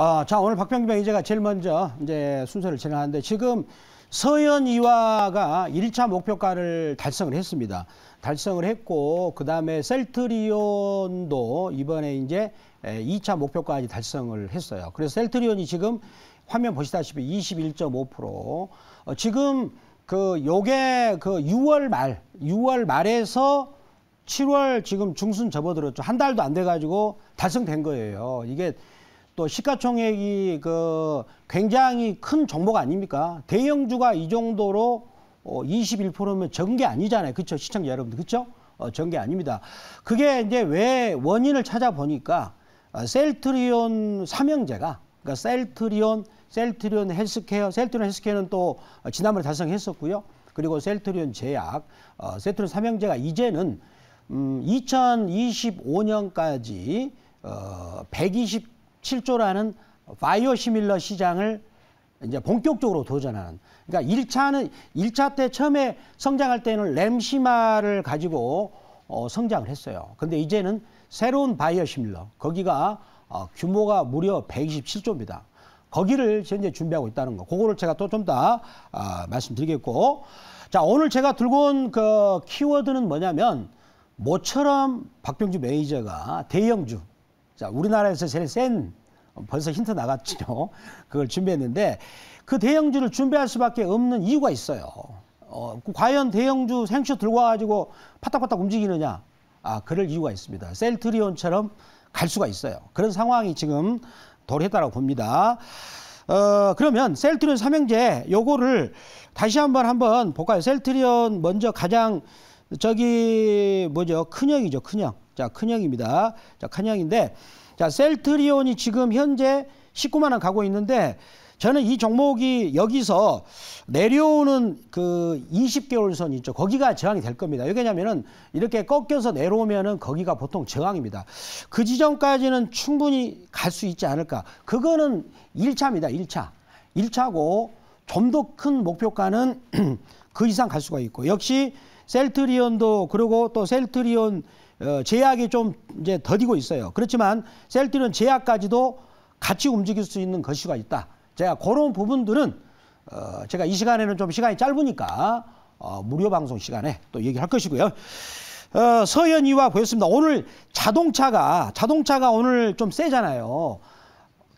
아, 자, 오늘 박병규 이제가 제일 먼저 이제 순서를 진행하는데 지금 서현 이화가 1차 목표가를 달성을 했습니다. 달성을 했고 그다음에 셀트리온도 이번에 이제 2차 목표까지 달성을 했어요. 그래서 셀트리온이 지금 화면 보시다시피 21.5% 어, 지금 그 요게 그 6월 말 6월 말에서 7월 지금 중순 접어들었죠. 한 달도 안 돼 가지고 달성된 거예요. 이게 또 시가총액이 그 굉장히 큰 종목 아닙니까? 대형주가 이 정도로 어 21%면 적은 게 아니잖아요. 그렇죠? 시청자 여러분들. 그렇죠? 어, 적은 게 아닙니다. 그게 이제 왜 원인을 찾아보니까 어, 셀트리온 삼형제가 그러니까 셀트리온 셀트리온 헬스케어, 셀트리온 헬스케어는 또 지난번에 달성했었고요. 그리고 셀트리온 제약, 어, 셀트리온 삼형제가 이제는 음, 2025년까지 어, 120 7조라는 바이오 시밀러 시장을 이제 본격적으로 도전하는. 그러니까 1차는 1차 때 처음에 성장할 때는 램시마를 가지고 어, 성장을 했어요. 근데 이제는 새로운 바이오 시밀러. 거기가 어, 규모가 무려 127조입니다. 거기를 현재 준비하고 있다는 거. 그거를 제가 또 좀더 아, 말씀드리겠고. 자, 오늘 제가 들고 온 그 키워드는 뭐냐면 모처럼 박병주 매니저가 대형주 자, 우리나라에서 제일 센 어, 벌써 힌트 나갔죠. 그걸 준비했는데 그 대형주를 준비할 수밖에 없는 이유가 있어요. 어, 그 과연 대형주 생쇼 들고 와가지고 파닥파닥 움직이느냐? 아, 그럴 이유가 있습니다. 셀트리온처럼 갈 수가 있어요. 그런 상황이 지금 도래했다고 봅니다. 어, 그러면 셀트리온 삼형제 요거를 다시 한번 한번 볼까요? 셀트리온 먼저 가장 저기 뭐죠? 큰형이죠, 큰형. 자, 큰형입니다. 자, 큰형인데 자, 셀트리온이 지금 현재 19만 원 가고 있는데 저는 이 종목이 여기서 내려오는 그 20개월 선 있죠. 거기가 저항이 될 겁니다. 왜냐면은 이렇게 꺾여서 내려오면은 거기가 보통 저항입니다. 그 지점까지는 충분히 갈 수 있지 않을까. 그거는 1차입니다. 1차. 1차고 좀 더 큰 목표가는 그 이상 갈 수가 있고 역시 셀트리온도 그리고 또 셀트리온 어, 제약이 좀 이제 더디고 있어요. 그렇지만 셀트는 제약까지도 같이 움직일 수 있는 것이가 있다. 제가 그런 부분들은 어, 제가 이 시간에는 좀 시간이 짧으니까 어, 무료 방송 시간에 또 얘기할 것이고요. 어, 서현이와 보였습니다. 오늘 자동차가 자동차가 오늘 좀 세잖아요.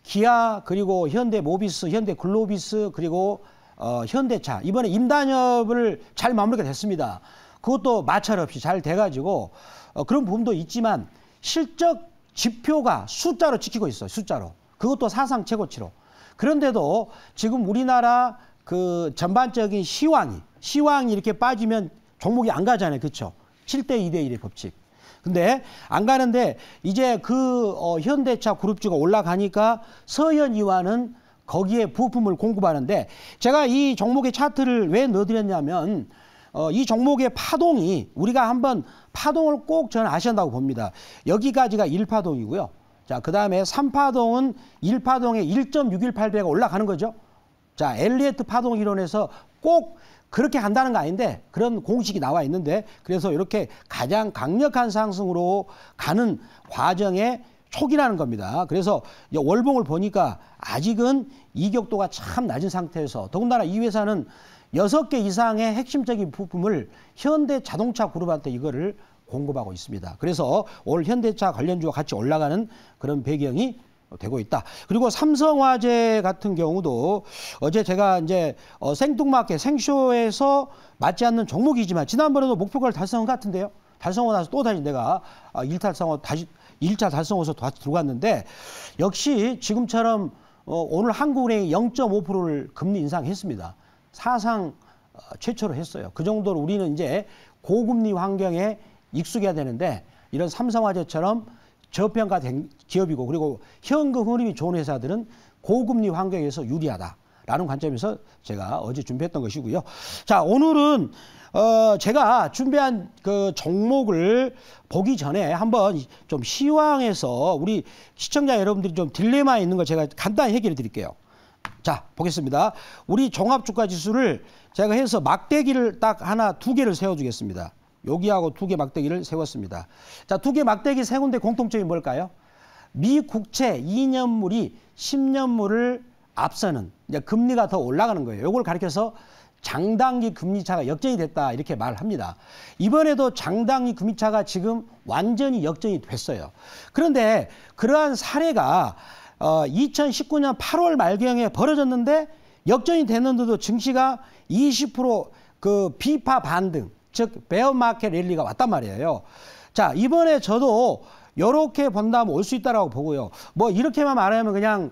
기아 그리고 현대 모비스, 현대 글로비스 그리고 어, 현대차 이번에 임단협을 잘 마무리가 됐습니다. 그것도 마찰 없이 잘 돼가지고 어, 그런 부분도 있지만 실적 지표가 숫자로 찍히고 있어요. 숫자로. 그것도 사상 최고치로. 그런데도 지금 우리나라 그 전반적인 시황이 시황이 이렇게 빠지면 종목이 안 가잖아요. 그렇죠? 7대 2대 1의 법칙. 근데 안 가는데 이제 그 어, 현대차 그룹주가 올라가니까 서현이와는 거기에 부품을 공급하는데 제가 이 종목의 차트를 왜 넣어드렸냐면 어, 이 종목의 파동이 우리가 한번 파동을 꼭 저는 아셔야 다고 봅니다. 여기까지가 1파동이고요. 자, 그 다음에 3파동은 1파동에 1.618배가 올라가는 거죠. 자, 엘리어트 파동 이론에서 꼭 그렇게 간다는 거 아닌데 그런 공식이 나와 있는데 그래서 이렇게 가장 강력한 상승으로 가는 과정에 초기라는 겁니다. 그래서 월봉을 보니까 아직은 이격도가 참 낮은 상태에서 더군다나 이 회사는 여섯 개 이상의 핵심적인 부품을 현대 자동차 그룹한테 이거를 공급하고 있습니다. 그래서 올 현대차 관련주와 같이 올라가는 그런 배경이 되고 있다. 그리고 삼성화재 같은 경우도 어제 제가 이제 어, 생뚱맞게 생쇼에서 맞지 않는 종목이지만 지난번에도 목표가를 달성한 것 같은데요. 달성하고 나서 또 다시 내가 아, 일탈성어 다시 일차 달성호서 다시 들어갔는데 역시 지금처럼 어, 오늘 한국은행이 0.5%를 금리 인상했습니다. 사상 어, 최초로 했어요. 그 정도로 우리는 이제 고금리 환경에 익숙해야 되는데 이런 삼성화재처럼 저평가된 기업이고 그리고 현금 흐름이 좋은 회사들은 고금리 환경에서 유리하다라는 관점에서 제가 어제 준비했던 것이고요. 자 오늘은 어 제가 준비한 그 종목을 보기 전에 한번 좀 시황에서 우리 시청자 여러분들이 좀 딜레마에 있는 걸 제가 간단히 해결해 드릴게요. 자, 보겠습니다. 우리 종합 주가 지수를 제가 해서 막대기를 딱 하나 두 개를 세워 주겠습니다. 여기하고 두 개 막대기를 세웠습니다. 자, 두 개 막대기 세운데 공통점이 뭘까요? 미 국채 2년물이 10년물을 앞서는 이제 금리가 더 올라가는 거예요. 요걸 가리켜서 장단기 금리차가 역전이 됐다 이렇게 말합니다. 이번에도 장단기 금리차가 지금 완전히 역전이 됐어요. 그런데 그러한 사례가 2019년 어, 8월 말경에 벌어졌는데 역전이 됐는데도 증시가 20%그 비파 반등, 즉 베어마켓 랠리가 왔단 말이에요. 자, 이번에 저도 이렇게 본다면 올 수 있다라고 보고요. 뭐 이렇게만 말하면 그냥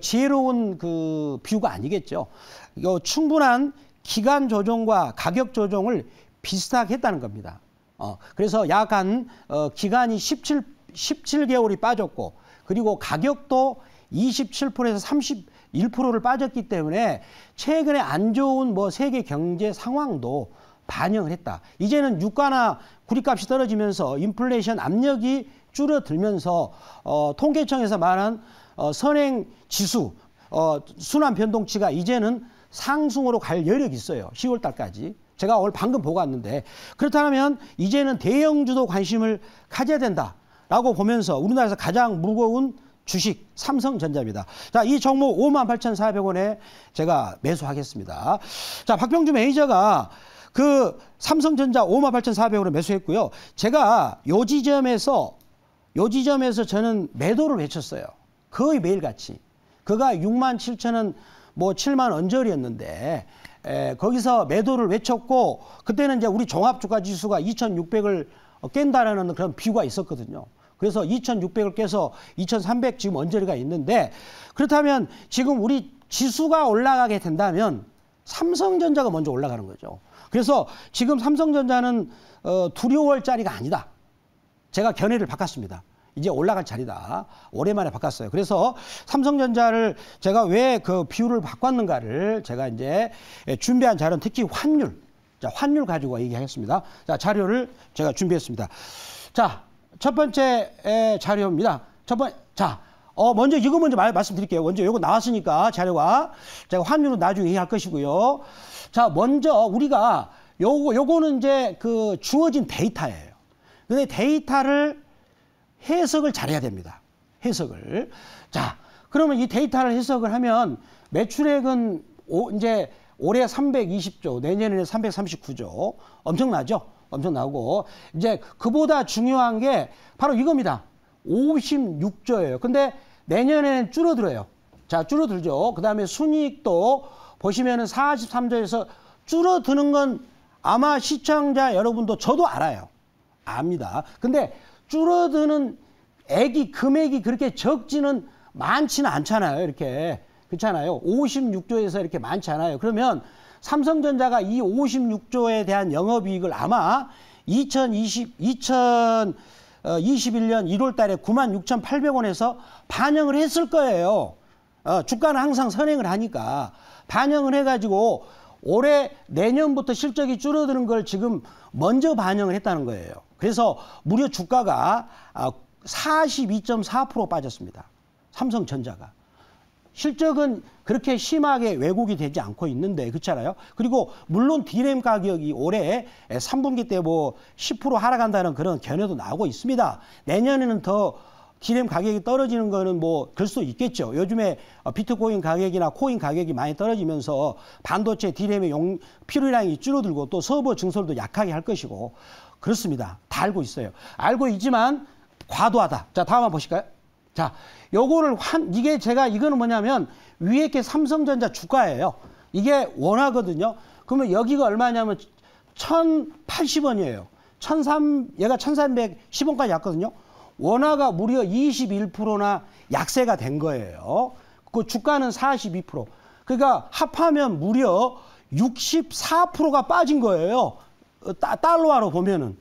지혜로운 그비유가 아니겠죠. 이거 충분한 기간 조정과 가격 조정을 비슷하게 했다는 겁니다. 어, 그래서 약간 어, 기간이 17, 17개월이 빠졌고 그리고 가격도 27%에서 31%를 빠졌기 때문에 최근에 안 좋은 뭐 세계 경제 상황도 반영을 했다. 이제는 유가나 구리값이 떨어지면서 인플레이션 압력이 줄어들면서 어, 통계청에서 말한 어, 선행 지수 어, 순환 변동치가 이제는 상승으로 갈 여력이 있어요. 10월 달까지. 제가 오늘 방금 보고 왔는데 그렇다면 이제는 대형주도 관심을 가져야 된다. 라고 보면서 우리나라에서 가장 무거운 주식 삼성전자입니다. 자, 이 종목 58,400원에 제가 매수하겠습니다. 자, 박병주 매니저가 그 삼성전자 58,400원에 매수했고요. 제가 요 지점에서 요 지점에서 저는 매도를 외쳤어요. 거의 매일같이. 그가 6만 7천 원, 뭐 7만 원절리였는데 에, 거기서 매도를 외쳤고 그때는 이제 우리 종합주가 지수가 2,600을 깬다라는 그런 비유가 있었거든요. 그래서 2,600을 깨서 2,300 지금 언저리가 있는데 그렇다면 지금 우리 지수가 올라가게 된다면 삼성전자가 먼저 올라가는 거죠. 그래서 지금 삼성전자는 어, 두려워할 자리가 아니다. 제가 견해를 바꿨습니다. 이제 올라갈 자리다. 오랜만에 바꿨어요. 그래서 삼성전자를 제가 왜 그 비율을 바꿨는가를 제가 이제 예, 준비한 자료는 특히 환율. 자, 환율 가지고 얘기하겠습니다. 자, 자료를 제가 준비했습니다. 자, 첫 번째 자료입니다. 첫 번, 자, 어, 먼저 이거 먼저 말, 말씀드릴게요. 먼저 이거 나왔으니까 자료가 제가 환율은 나중에 할 것이고요. 자, 먼저 우리가 요거, 요거는 이제 그 주어진 데이터예요. 근데 데이터를 해석을 잘해야 됩니다. 해석을. 자, 그러면 이 데이터를 해석을 하면 매출액은 오, 이제 올해 320조, 내년에는 339조. 엄청나죠? 엄청 나오고 이제 그보다 중요한 게 바로 이겁니다. 56조예요. 근데 내년에는 줄어들어요. 자, 줄어들죠. 그다음에 순이익도 보시면은 43조에서 줄어드는 건 아마 시청자 여러분도 저도 알아요. 압니다. 근데 줄어드는 액이 금액이 그렇게 적지는 많지는 않잖아요. 이렇게. 그렇잖아요. 56조에서 이렇게 많지 않아요. 그러면 삼성전자가 이 56조에 대한 영업이익을 아마 2020, 2021년 1월 달에 96,800원에서 반영을 했을 거예요. 어, 주가는 항상 선행을 하니까 반영을 해가지고 올해 내년부터 실적이 줄어드는 걸 지금 먼저 반영을 했다는 거예요. 그래서 무려 주가가 42.4% 아, 빠졌습니다. 삼성전자가. 실적은 그렇게 심하게 왜곡이 되지 않고 있는데 그렇잖아요. 그리고 물론 디램 가격이 올해 3분기 때 뭐 10% 하락한다는 그런 견해도 나오고 있습니다. 내년에는 더 디램 가격이 떨어지는 거는 뭐될럴수 있겠죠. 요즘에 비트코인 가격이나 코인 가격이 많이 떨어지면서 반도체 디램의 용 필요량이 줄어들고 또 서버 증설도 약하게 할 것이고 그렇습니다. 다 알고 있어요. 알고 있지만 과도하다. 자 다음 한번 보실까요? 자, 요거를 환, 이게 제가 이거는 뭐냐면 위에 게 삼성전자 주가예요. 이게 원화거든요. 그러면 여기가 얼마냐면 1,080원이에요. 1,300, 얘가 1,310원까지 약거든요. 원화가 무려 21%나 약세가 된 거예요. 그 주가는 42%. 그러니까 합하면 무려 64%가 빠진 거예요. 어, 따, 달러화로 보면은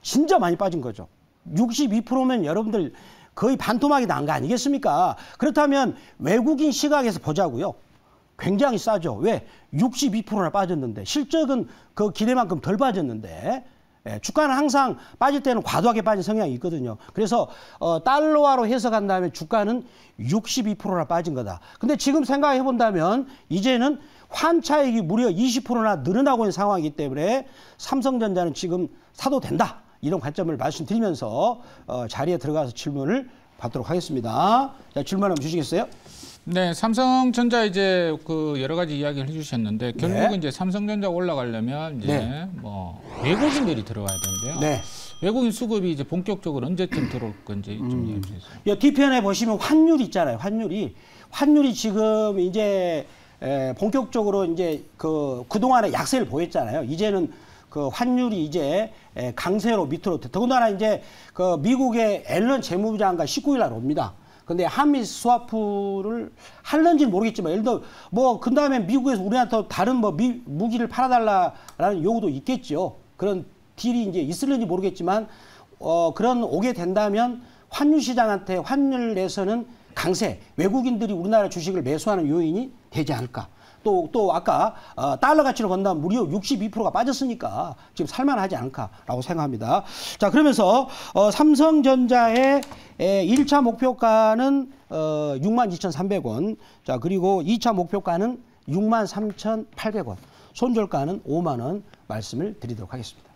진짜 많이 빠진 거죠. 62%면 여러분들 거의 반토막이 난 거 아니겠습니까? 그렇다면 외국인 시각에서 보자고요. 굉장히 싸죠. 왜? 62%나 빠졌는데 실적은 그 기대만큼 덜 빠졌는데 예, 주가는 항상 빠질 때는 과도하게 빠진 성향이 있거든요. 그래서 어, 달러화로 해석한 다음에 주가는 62%나 빠진 거다. 근데 지금 생각해 본다면 이제는 환차액이 무려 20%나 늘어나고 있는 상황이기 때문에 삼성전자는 지금 사도 된다. 이런 관점을 말씀드리면서 어, 자리에 들어가서 질문을 받도록 하겠습니다. 자, 질문 한번 주시겠어요? 네, 삼성전자 이제 그 여러 가지 이야기를 해주셨는데 네. 결국은 네. 이제 삼성전자 올라가려면 이제 네. 뭐 외국인들이 들어와야 되는데요. 네. 외국인 수급이 이제 본격적으로 언제쯤 들어올 건지 좀 음. 이해해 주세요. 예, 뒤편에 보시면 환율 있잖아요. 환율이 환율이 지금 이제 본격적으로 이제 그그동안의 약세를 보였잖아요. 이제는 그 환율이 이제 강세로 밑으로 더군다나 이제 그 미국의 앨런 재무부 장관 19일 날 옵니다. 근데 한미 스와프를 할런지는 모르겠지만 예를 들어 뭐그 다음에 미국에서 우리한테 다른 뭐 미, 무기를 팔아달라라는 요구도 있겠죠. 그런 딜이 이제 있을는지 모르겠지만 어 그런 오게 된다면 환율 시장한테 환율 내서는 강세 외국인들이 우리나라 주식을 매수하는 요인이 되지 않을까. 또, 또 아까 어, 달러 가치로 건다 무려 62%가 빠졌으니까 지금 살만하지 않을까라고 생각합니다. 자, 그러면서 어, 삼성전자의 에, 1차 목표가는 어, 62,300원. 자, 그리고 2차 목표가는 63,800원. 손절가는 5만 원 말씀을 드리도록 하겠습니다.